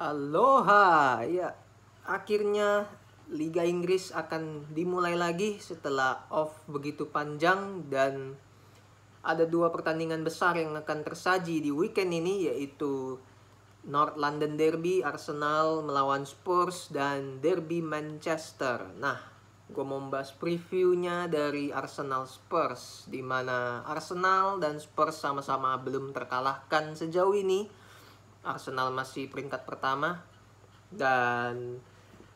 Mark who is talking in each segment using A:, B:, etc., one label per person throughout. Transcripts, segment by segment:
A: Aloha. Ya, akhirnya Liga Inggris akan dimulai lagi setelah off begitu panjang dan ada dua pertandingan besar yang akan tersaji di weekend ini yaitu North London Derby Arsenal melawan Spurs dan Derby Manchester. Nah, gue mau membahas previewnya dari Arsenal Spurs di mana Arsenal dan Spurs sama-sama belum terkalahkan sejauh ini Arsenal masih peringkat pertama dan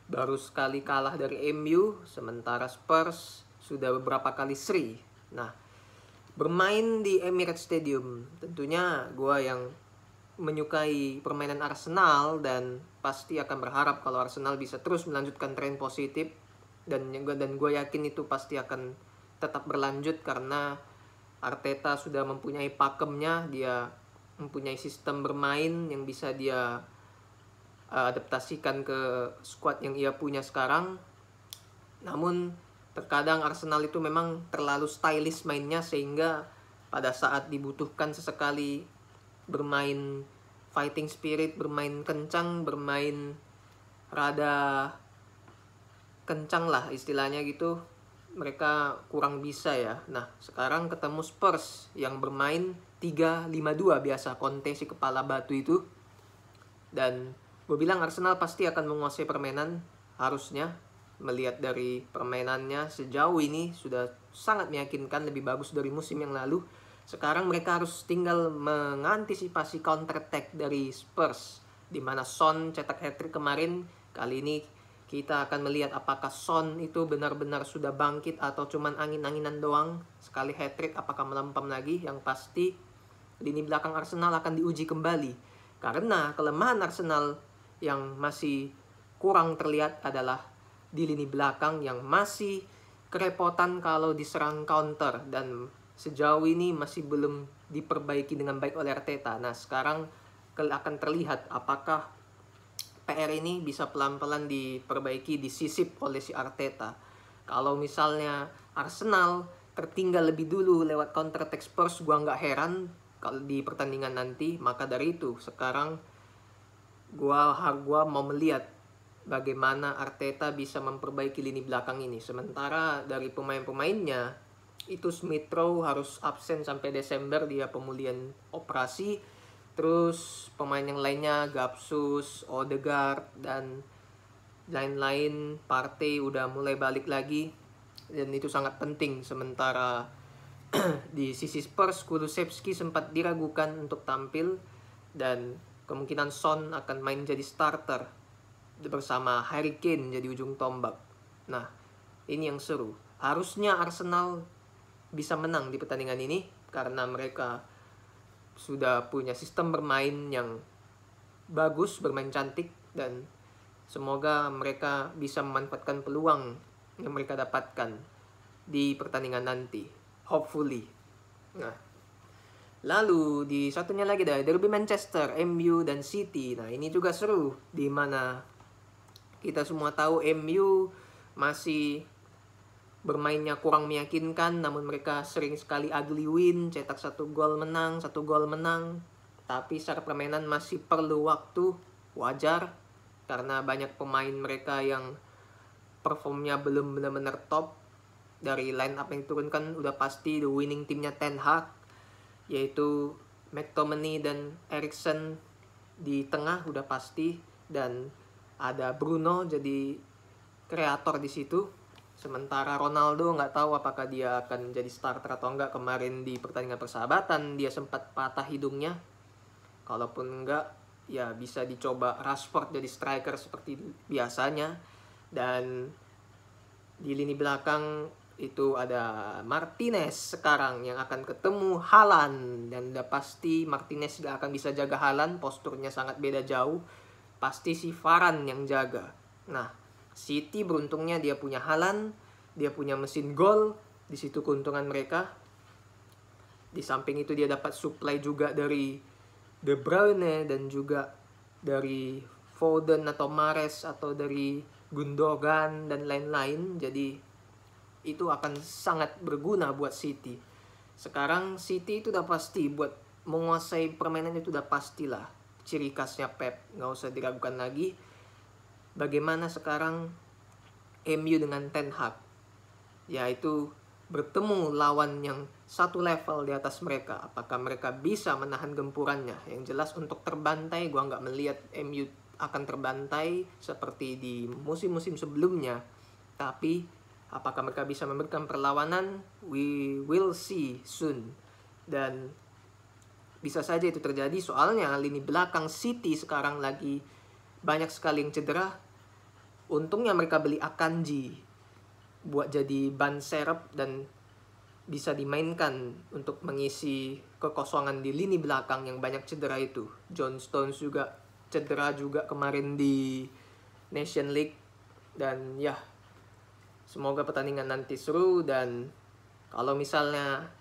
A: baru sekali kalah dari MU sementara Spurs sudah beberapa kali seri. Nah, bermain di Emirates Stadium tentunya gue yang menyukai permainan Arsenal dan pasti akan berharap kalau Arsenal bisa terus melanjutkan tren positif dan dan gue yakin itu pasti akan tetap berlanjut karena Arteta sudah mempunyai pakemnya dia mempunyai sistem bermain yang bisa dia uh, adaptasikan ke squad yang ia punya sekarang. Namun terkadang Arsenal itu memang terlalu stylish mainnya sehingga pada saat dibutuhkan sesekali bermain fighting spirit, bermain kencang, bermain rada kencang lah istilahnya gitu. Mereka kurang bisa ya. Nah, sekarang ketemu Spurs yang bermain 352 biasa Conte si kepala batu itu. Dan gue bilang Arsenal pasti akan menguasai permainan harusnya. Melihat dari permainannya sejauh ini sudah sangat meyakinkan lebih bagus dari musim yang lalu. Sekarang mereka harus tinggal mengantisipasi counter attack dari Spurs. Di mana Son cetak hat-trick kemarin, kali ini kita akan melihat apakah Son itu benar-benar sudah bangkit atau cuman angin-anginan doang. Sekali hat-trick apakah melempem lagi? Yang pasti lini belakang Arsenal akan diuji kembali. Karena kelemahan Arsenal yang masih kurang terlihat adalah di lini belakang yang masih kerepotan kalau diserang counter dan sejauh ini masih belum diperbaiki dengan baik oleh Arteta. Nah, sekarang akan terlihat apakah PR ini bisa pelan-pelan diperbaiki, disisip oleh si Arteta. Kalau misalnya Arsenal tertinggal lebih dulu lewat counter attack Spurs, gua nggak heran kalau di pertandingan nanti maka dari itu sekarang gua gua mau melihat bagaimana Arteta bisa memperbaiki lini belakang ini sementara dari pemain-pemainnya itu Smith Rowe harus absen sampai Desember dia pemulihan operasi terus pemain yang lainnya Gapsus, Odegaard dan lain-lain partai udah mulai balik lagi dan itu sangat penting sementara di sisi Spurs, Kulusevski sempat diragukan untuk tampil dan kemungkinan Son akan main jadi starter bersama Harry Kane jadi ujung tombak. Nah, ini yang seru. Harusnya Arsenal bisa menang di pertandingan ini karena mereka sudah punya sistem bermain yang bagus, bermain cantik dan semoga mereka bisa memanfaatkan peluang yang mereka dapatkan di pertandingan nanti hopefully. Nah, lalu di satunya lagi dari derby Manchester, MU dan City. Nah, ini juga seru di mana kita semua tahu MU masih bermainnya kurang meyakinkan namun mereka sering sekali ugly win, cetak satu gol menang, satu gol menang. Tapi secara permainan masih perlu waktu, wajar karena banyak pemain mereka yang performnya belum benar-benar top dari line up yang turun kan udah pasti the winning timnya Ten Hag yaitu McTominay dan Erikson di tengah udah pasti dan ada Bruno jadi kreator di situ sementara Ronaldo nggak tahu apakah dia akan jadi starter atau enggak kemarin di pertandingan persahabatan dia sempat patah hidungnya kalaupun enggak ya bisa dicoba Rashford jadi striker seperti biasanya dan di lini belakang itu ada Martinez sekarang yang akan ketemu Halan dan udah pasti Martinez tidak akan bisa jaga Halan posturnya sangat beda jauh pasti si Faran yang jaga nah City beruntungnya dia punya Halan dia punya mesin gol di situ keuntungan mereka di samping itu dia dapat supply juga dari De Bruyne dan juga dari Foden atau Mares atau dari Gundogan dan lain-lain jadi itu akan sangat berguna buat City. Sekarang City itu udah pasti buat menguasai permainan itu udah pastilah ciri khasnya Pep, nggak usah diragukan lagi. Bagaimana sekarang MU dengan Ten Hag, yaitu bertemu lawan yang satu level di atas mereka. Apakah mereka bisa menahan gempurannya? Yang jelas untuk terbantai, gua nggak melihat MU akan terbantai seperti di musim-musim sebelumnya. Tapi Apakah mereka bisa memberikan perlawanan? We will see soon. Dan bisa saja itu terjadi soalnya lini belakang City sekarang lagi banyak sekali yang cedera. Untungnya mereka beli Akanji buat jadi ban serep dan bisa dimainkan untuk mengisi kekosongan di lini belakang yang banyak cedera itu. John Stones juga cedera juga kemarin di Nation League dan ya Semoga pertandingan nanti seru dan kalau misalnya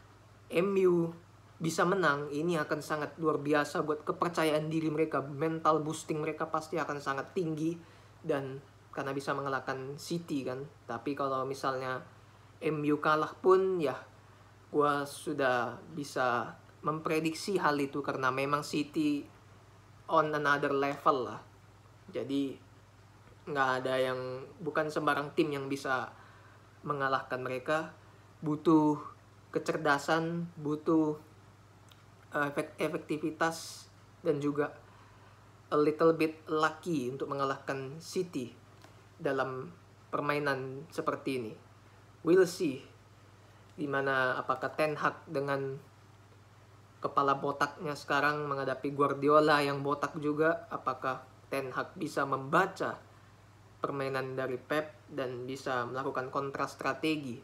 A: MU bisa menang, ini akan sangat luar biasa buat kepercayaan diri mereka, mental boosting mereka pasti akan sangat tinggi dan karena bisa mengalahkan City kan. Tapi kalau misalnya MU kalah pun ya gue sudah bisa memprediksi hal itu karena memang City on another level lah. Jadi nggak ada yang bukan sembarang tim yang bisa mengalahkan mereka butuh kecerdasan butuh eh, efek efektivitas dan juga a little bit lucky untuk mengalahkan City dalam permainan seperti ini we'll see dimana apakah Ten Hag dengan kepala botaknya sekarang menghadapi Guardiola yang botak juga apakah Ten Hag bisa membaca permainan dari Pep dan bisa melakukan kontra strategi.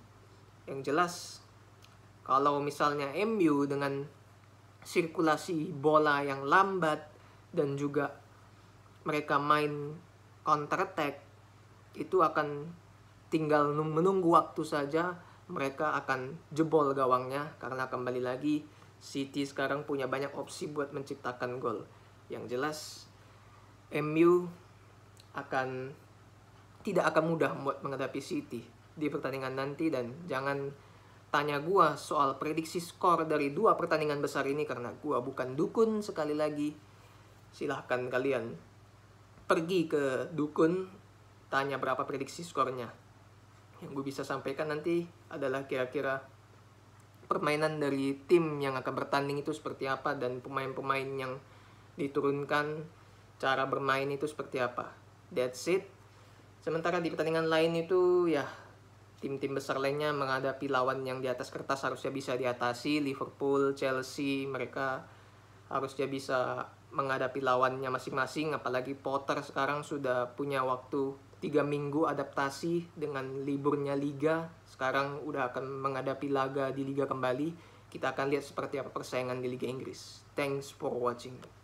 A: Yang jelas, kalau misalnya MU dengan sirkulasi bola yang lambat dan juga mereka main counter attack itu akan tinggal menunggu waktu saja mereka akan jebol gawangnya karena kembali lagi City sekarang punya banyak opsi buat menciptakan gol. Yang jelas MU akan tidak akan mudah buat menghadapi City di pertandingan nanti dan jangan tanya gua soal prediksi skor dari dua pertandingan besar ini karena gua bukan dukun sekali lagi. Silahkan kalian pergi ke dukun tanya berapa prediksi skornya. Yang gue bisa sampaikan nanti adalah kira-kira permainan dari tim yang akan bertanding itu seperti apa dan pemain-pemain yang diturunkan cara bermain itu seperti apa. That's it. Sementara di pertandingan lain itu ya tim-tim besar lainnya menghadapi lawan yang di atas kertas harusnya bisa diatasi. Liverpool, Chelsea, mereka harusnya bisa menghadapi lawannya masing-masing. Apalagi Potter sekarang sudah punya waktu tiga minggu adaptasi dengan liburnya liga. Sekarang udah akan menghadapi laga di liga kembali. Kita akan lihat seperti apa persaingan di Liga Inggris. Thanks for watching.